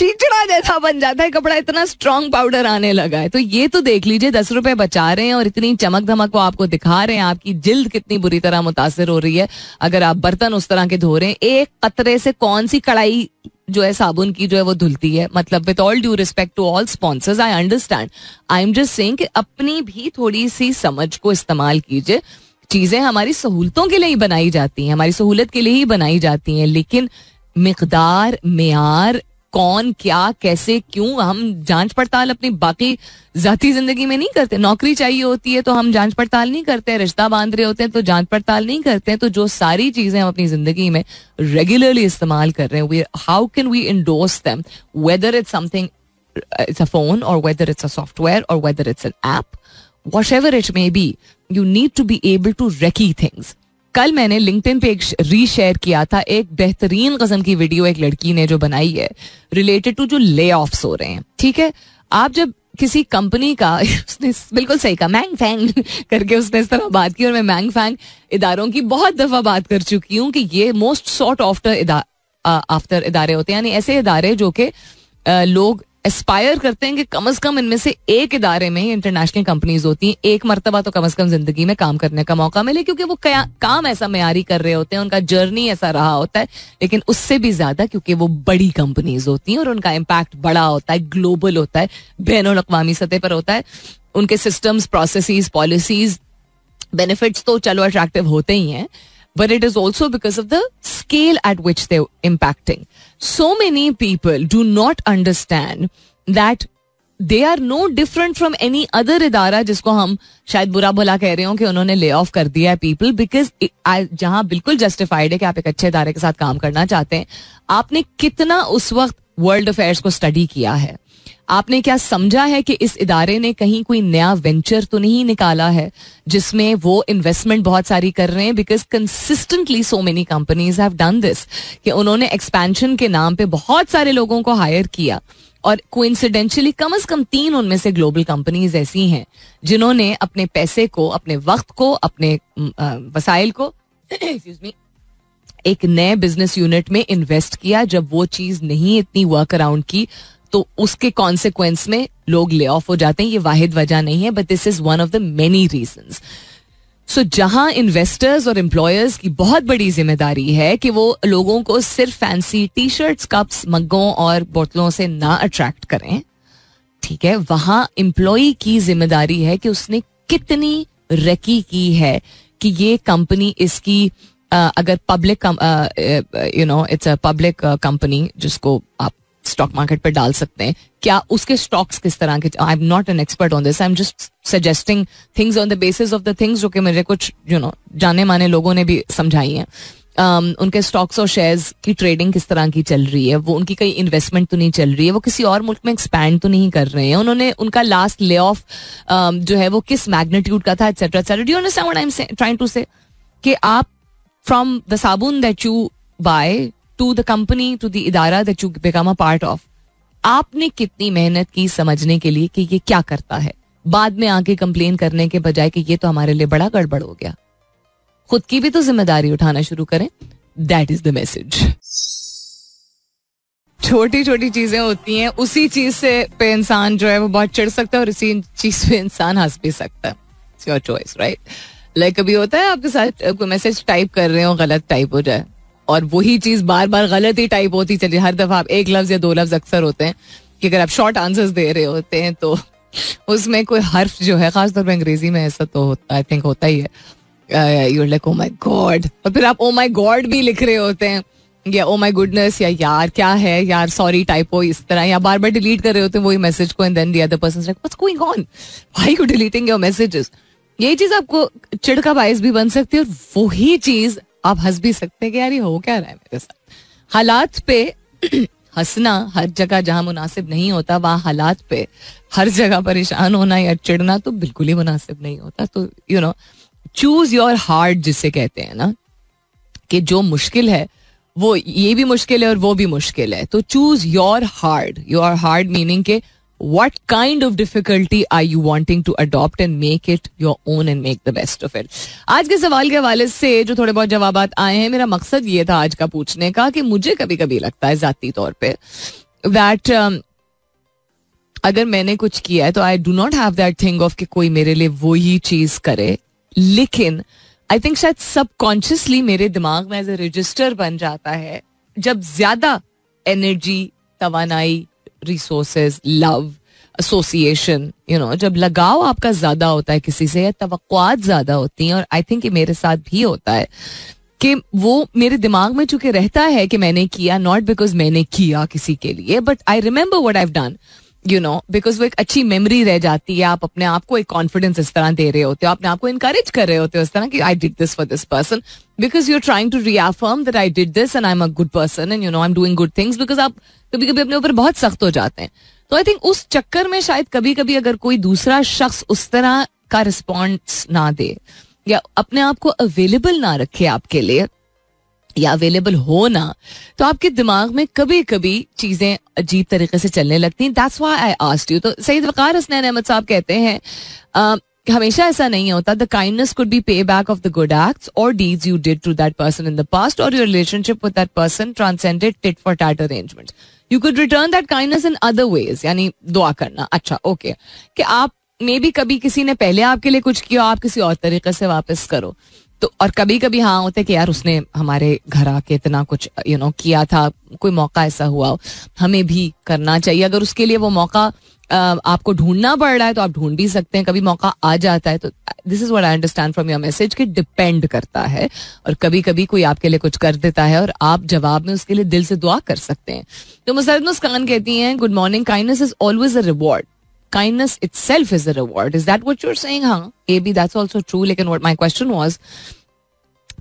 चीचड़ा जैसा बन जाता है कपड़ा इतना स्ट्रॉन्ग पाउडर आने लगा है तो ये तो देख लीजिए दस रुपए बचा रहे हैं और इतनी चमक धमक को आपको दिखा रहे हैं आपकी जिल्द कितनी बुरी तरह मुतासर हो रही है अगर आप बर्तन उस तरह के धो रहे हैं एक कतरे से कौन सी कड़ाई जो है साबुन की जो है वो धुलती है मतलब with all due respect to all sponsors I understand I am just saying अपनी भी थोड़ी सी समझ को इस्तेमाल कीजिए चीजें हमारी सहूलतों के लिए ही बनाई जाती हैं हमारी सहूलत के लिए ही बनाई जाती हैं लेकिन मकदार मैार कौन क्या कैसे क्यों हम जांच पड़ताल अपनी बाकी जाती जिंदगी में नहीं करते नौकरी चाहिए होती है तो हम जांच पड़ताल नहीं करते रिश्ता बांध रहे होते हैं तो जांच पड़ताल नहीं करते हैं तो जो सारी चीजें हम अपनी जिंदगी में रेगुलरली इस्तेमाल कर रहे हैं how can we endorse them whether it's something it's a phone और वेदर इट्स अ सॉफ्टवेयर और whether it's an app whatever it may be you need to be able to recce things कल मैंने LinkedIn पे एक reshare किया था एक बेहतरीन कस्म की वीडियो एक लड़की ने जो बनाई है रिलेटेड टू जो ले हो रहे हैं ठीक है आप जब किसी कंपनी का उसने बिल्कुल सही कहा मैंग फैंग करके उसने इस तरह बात की और मैं मैंग फैंग इदारों की बहुत दफ़ा बात कर चुकी हूँ कि ये मोस्ट शॉर्ट ऑफ्टर आफ्टर इदारे होते हैं यानी ऐसे इदारे जो कि लोग एस्पायर करते हैं कि कम अज कम इनमें से एक इदारे में इंटरनेशनल कंपनीज होती हैं एक मरतबा तो कम अज कम जिंदगी में काम करने का मौका मिले क्योंकि वो काम ऐसा मैारी कर रहे होते हैं उनका जर्नी ऐसा रहा होता है लेकिन उससे भी ज्यादा क्योंकि वो बड़ी कंपनीज होती हैं और उनका इम्पैक्ट बड़ा होता है ग्लोबल होता है बैन अवी सतह पर होता है उनके सिस्टम्स प्रोसेस पॉलिसीज बेनिफिट्स तो चलो अट्रैक्टिव होते ही हैं but it is also because of the scale at which they impacting so many people do not understand that they are no different from any other इदारा जिसको हम शायद बुरा भुला कह रहे हो कि उन्होंने ले ऑफ कर दिया है पीपल बिकॉज जहां बिल्कुल जस्टिफाइड है कि आप एक अच्छे इदारे के साथ काम करना चाहते हैं आपने कितना उस वक्त वर्ल्ड अफेयर्स को स्टडी किया है आपने क्या समझा है कि इस इदारे ने कहीं कोई नया वेंचर तो नहीं निकाला है जिसमें वो इन्वेस्टमेंट बहुत सारी कर रहे हैं because consistently so many companies have done this कि उन्होंने एक्सपेंशन के नाम पे बहुत सारे लोगों को हायर किया और कोइंसिडेंशली कम अज कम तीन उनमें से ग्लोबल कंपनीज ऐसी हैं जिन्होंने अपने पैसे को अपने वक्त को अपने वसाइल को एक्सक्यूज मी एक नए बिजनेस यूनिट में इन्वेस्ट किया जब वो चीज नहीं इतनी वर्क अराउंड की तो उसके कॉन्सिक्वेंस में लोग ले ऑफ हो जाते हैं ये वाहिद वजह नहीं है but this is one of the many reason so जहां इन्वेस्टर्स और एम्प्लॉयर्स की बहुत बड़ी जिम्मेदारी है कि वो लोगों को सिर्फ फैंसी टी शर्ट्स कप्स मग्गों और बोतलों से ना अट्रैक्ट करें ठीक है वहां एम्प्लॉय की जिम्मेदारी है कि उसने कितनी रकी की है कि ये कंपनी इसकी अगर public you know it's a public company जिसको आप स्टॉक मार्केट पर डाल सकते हैं क्या उसके स्टॉक्स किस तरह के I am not an expert on this I am just suggesting things on the basis of the things जो कि मेरे कुछ यू you नो know, जाने माने लोगों ने भी समझाई हैं um, उनके स्टॉक्स और शेयर्स की ट्रेडिंग किस तरह की चल रही है वो उनकी कई इन्वेस्टमेंट तो नहीं चल रही है वो किसी और मुल्क में एक्सपैंड तो नहीं कर रहे हैं उन्होंने उनका लास्ट ले ऑफ um, जो है वो किस मैग्नीट्यूड का था etcetera etcetera do understand I am trying to say कि आप फ्रॉम द साबुन that you buy to the company to the इदारा that you become a part of आपने कितनी मेहनत की समझने के लिए कि ये क्या करता है बाद में आके कंप्लेन करने के बजाय कि ये तो हमारे लिए बड़ा गड़बड़ हो गया खुद की भी तो जिम्मेदारी उठाना शुरू करें दैट इज द मैसेज छोटी छोटी चीजें होती हैं उसी चीज से पे इंसान जो है वो बहुत चढ़ सकता है और उसी चीज पे इंसान हंस भी सकता है योर चॉइस राइट लाइक कभी होता है आपके साथ कोई मैसेज टाइप कर रहे हो गलत टाइप हो जाए और वही चीज बार बार गलत ही टाइप होती चली हर दफा आप एक लफ्ज या दो लफ्ज अक्सर होते हैं कि अगर आप शॉर्ट आंसर्स दे रहे होते हैं तो उसमें कोई हर्फ जो है खासतौर पर अंग्रेजी में ऐसा तो आई थिंक होता ही है you're like oh my God और फिर आप ओ माई गॉड भी लिख रहे होते हैं या ओ माई गुडनेस या यार क्या है यार सॉरी टाइप हो इस तरह या बार बार डिलीट कर रहे होते हैं वही मैसेज को and then the person what's going on why you deleting your messages यही चीज आपको चिड़का बायस भी बन सकती है और वही चीज आप हंस भी सकते हैं कि यार ये हो क्या रहा है मेरे साथ हालात पे हंसना हर जगह जहां मुनासिब नहीं होता वहां हालात पे हर जगह परेशान होना या चिड़ना तो बिल्कुल ही मुनासिब नहीं होता तो you know choose your heart जिसे कहते हैं ना कि जो मुश्किल है वो ये भी मुश्किल है और वो भी मुश्किल है तो choose your hard your hard meaning के what kind of difficulty I you wanting to adopt and make it your own and make the best of it आज के सवाल के हवाले से जो थोड़े बहुत जवाब आए हैं मेरा मकसद ये था आज का पूछने का कि मुझे कभी कभी लगता है जाती तौर पर दैट um, अगर मैंने कुछ किया है तो I do not have that thing of कि कोई मेरे लिए वो ही चीज करे लेकिन आई थिंक शायद सबकॉन्शियसली मेरे दिमाग में एज ए रजिस्टर बन जाता है जब ज्यादा एनर्जी तोानाई resource love association you know जब लगाव आपका ज़्यादा होता है किसी से या तो ज़्यादा होती हैं और आई थिंक ये मेरे साथ भी होता है कि वो मेरे दिमाग में चूंकि रहता है कि मैंने किया नॉट बिकॉज मैंने किया किसी के लिए but I remember what I've done you know because वो एक अच्छी मेमोरी रह जाती है आप अपने आप को एक कॉन्फिडेंस इस तरह दे रहे होते हो अपने आपको इनकरेज कर रहे होते हो इस तरह की I did this for this person because you are trying to reaffirm that I did this and I am a good person and you know I am doing good things because आप कभी कभी अपने ऊपर बहुत सख्त हो जाते हैं तो आई थिंक उस चक्कर में शायद कभी कभी अगर कोई दूसरा शख्स उस तरह का रिस्पॉन्स ना दे या अपने आप को अवेलेबल ना रखे आपके लिए या अवेलेबल हो ना तो आपके दिमाग में कभी कभी चीज़ें अजीब तरीके से चलने लगती हैं that's why I asked you तो सईद वकार हसनैन अहमद साहब कहते हैं हमेशा ऐसा नहीं होता the kindness could be pay back of the good acts और deeds you did to that person in the past और your relationship with that person transcended tit for tat arrangement you could return that kindness in other ways यानी दुआ करना अच्छा okay okay. कि आप मे भी कभी किसी ने पहले आपके लिए कुछ किया आप किसी और तरीके से वापस करो तो और कभी कभी हाँ होते कि यार उसने हमारे घर आके इतना कुछ यू नो किया था कोई मौका ऐसा हुआ हमें भी करना चाहिए अगर उसके लिए वो मौका आपको ढूंढना पड़ रहा है तो आप ढूंढ भी सकते हैं कभी मौका आ जाता है तो this is what I understand from your message कि डिपेंड करता है और कभी कभी कोई आपके लिए कुछ कर देता है और आप जवाब में उसके लिए दिल से दुआ कर सकते हैं तो मुसरत मुस्कान कहती हैं good morning kindness is always a reward kindness itself is a reward. Is that what you're saying? हाँ A B that's also true लेकिन वट माई क्वेश्चन वॉज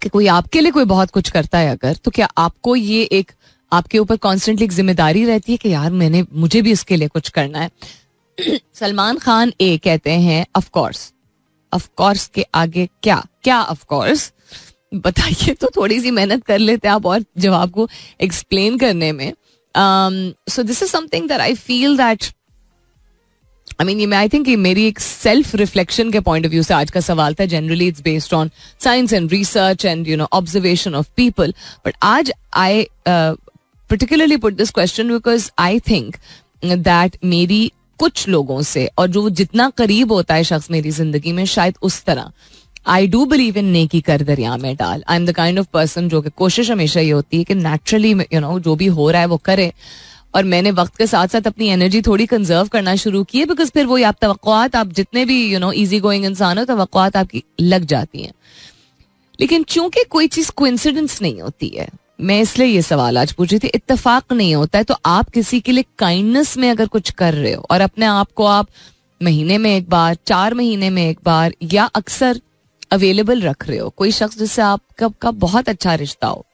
कि कोई आपके लिए कोई बहुत कुछ करता है अगर तो क्या आपको ये एक आपके ऊपर कॉन्स्टेंटली एक जिम्मेदारी रहती है कि यार मैंने मुझे भी इसके लिए कुछ करना है सलमान खान ए कहते हैं ऑफकोर्स ऑफकोर्स के आगे क्या क्या ऑफकोर्स बताइए तो थोड़ी सी मेहनत कर लेते हैं आप और जवाब को एक्सप्लेन करने में so this is something that I feel that I mean I think मेरी एक सेल्फ रिफ्लेक्शन के पॉइंट ऑफ व्यू से आज का सवाल था generally it's based on science and research and you know observation of people but आज I particularly put this question because I think that मेरी कुछ लोगों से और जो जितना करीब होता है शख्स मेरी जिंदगी में शायद उस तरह आई डू बिलीव इन नेकी कर दरिया में डाल I am the kind of person जो कि कोशिश हमेशा ये होती है कि नेचुरली यू नो जो भी हो रहा है वो करे और मैंने वक्त के साथ साथ अपनी एनर्जी थोड़ी कंजर्व करना शुरू की है बिकॉज फिर वही आप तो आप जितने भी यू नो ईजी गोइंग इंसान हो तो आपकी लग जाती हैं लेकिन चूंकि कोई चीज़ कोइंसिडेंस नहीं होती है मैं इसलिए ये सवाल आज पूछ रही थी इतफाक नहीं होता है तो आप किसी के लिए काइंडनेस में अगर कुछ कर रहे हो और अपने आप को आप महीने में एक बार चार महीने में एक बार या अक्सर अवेलेबल रख रहे हो कोई शख्स जिससे आपका बहुत अच्छा रिश्ता हो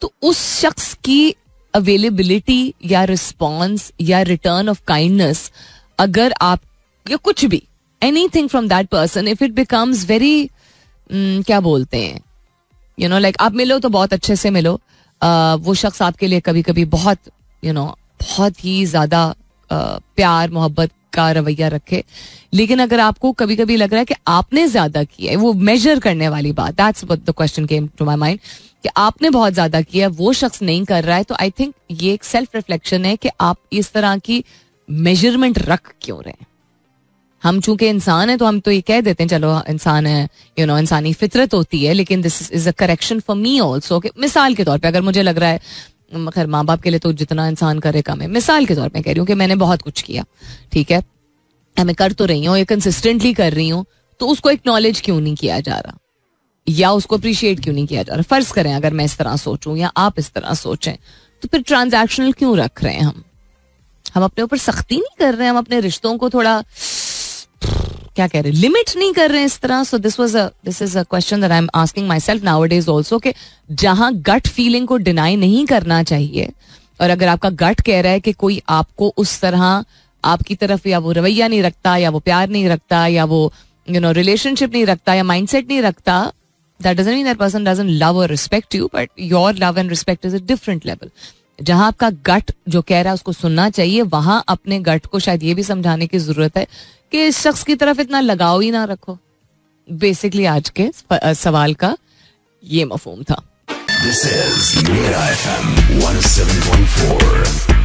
तो उस शख्स की अवेलेबिलिटी या रिस्पॉन्स या रिटर्न ऑफ काइंडनेस अगर आप या कुछ भी anything from that person if it becomes very क्या बोलते हैं यू नो लाइक आप मिलो तो बहुत अच्छे से मिलो uh, वो शख्स आपके लिए कभी कभी बहुत यू you नो know, बहुत ही ज्यादा प्यार मोहब्बत का रवैया रखे लेकिन अगर आपको कभी कभी लग रहा है कि आपने ज्यादा किया है वो मेजर करने वाली बात that's the question came to my mind कि आपने बहुत ज्यादा किया वो शख्स नहीं कर रहा है तो आई थिंक ये एक सेल्फ रिफ्लेक्शन है कि आप इस तरह की मेजरमेंट रख क्यों रहे हम चूंकि इंसान है तो हम तो ये कह देते हैं चलो इंसान है यू you नो know, इंसानी फितरत होती है लेकिन this is a correction for me also मिसाल के तौर पर अगर मुझे लग रहा है खैर माँ बाप के लिए तो जितना इंसान करे कम है मिसाल के तौर पर कह रही हूँ कि मैंने बहुत कुछ किया ठीक है मैं कर तो रही हूँ ये कंसिस्टेंटली कर रही हूँ तो उसको एक्नॉलेज क्यों नहीं किया जा रहा या उसको अप्रिशिएट क्यों नहीं किया जा रहा फर्ज करें अगर मैं इस तरह सोचूं या आप इस तरह सोचें तो फिर ट्रांजैक्शनल क्यों रख रहे हैं हम हम अपने ऊपर सख्ती नहीं कर रहे हैं हम अपने रिश्तों को थोड़ा क्या कह रहे हैं लिमिट नहीं कर रहे हैं इस तरह so this was a this is a question that I am asking myself now is also कि जहां गट फीलिंग को डिनाई नहीं करना चाहिए और अगर आपका गट कह रहा है कि कोई आपको उस तरह आपकी तरफ या वो रवैया नहीं रखता या वो प्यार नहीं रखता या वो यू नो रिलेशनशिप नहीं रखता या माइंडसेट नहीं रखता that doesn't mean that person doesn't love और respect you but your love and respect is a different level जहां आपका गट जो कह रहा है उसको सुनना चाहिए वहां अपने गट को शायद ये भी समझाने की जरूरत है कि इस शख्स की तरफ इतना लगाव ही ना रखो बेसिकली आज के सवाल का ये मफहम था This is